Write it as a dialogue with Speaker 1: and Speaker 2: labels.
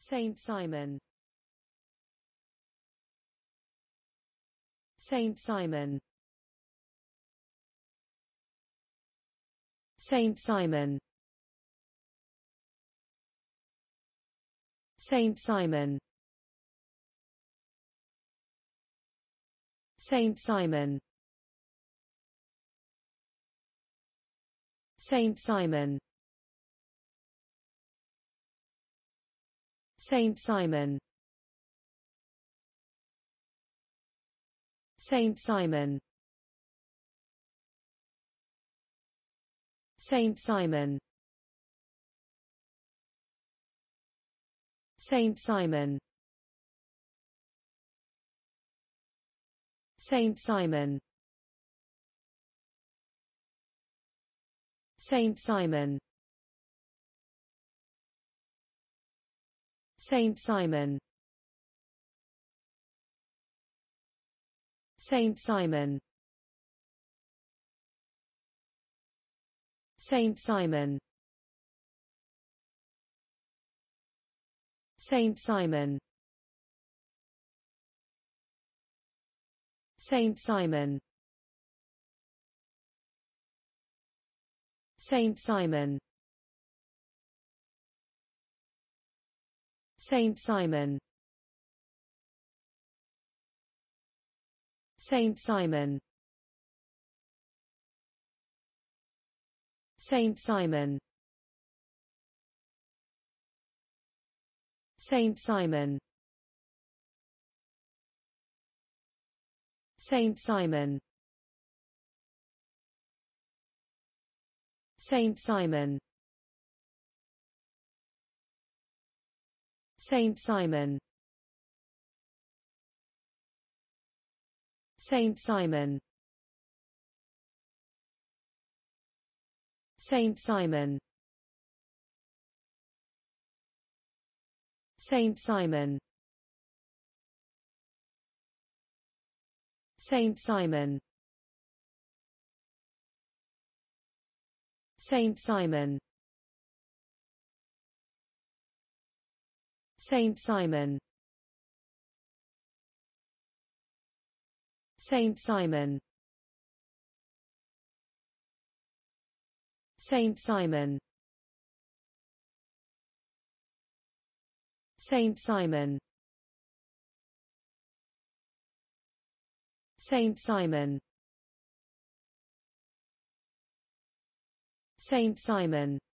Speaker 1: Saint Simon Saint Simon Saint Simon Saint Simon Saint Simon Saint Simon Saint Simon Saint Simon Saint Simon Saint Simon Saint Simon Saint Simon Saint Simon Saint Simon Saint Simon Saint Simon Saint Simon Saint Simon Saint Simon Saint Simon Saint Simon Saint Simon Saint Simon Saint Simon Saint Simon Saint Simon Saint Simon Saint Simon Saint Simon Saint Simon Saint Simon Saint Simon Saint Simon Saint Simon Saint Simon Saint Simon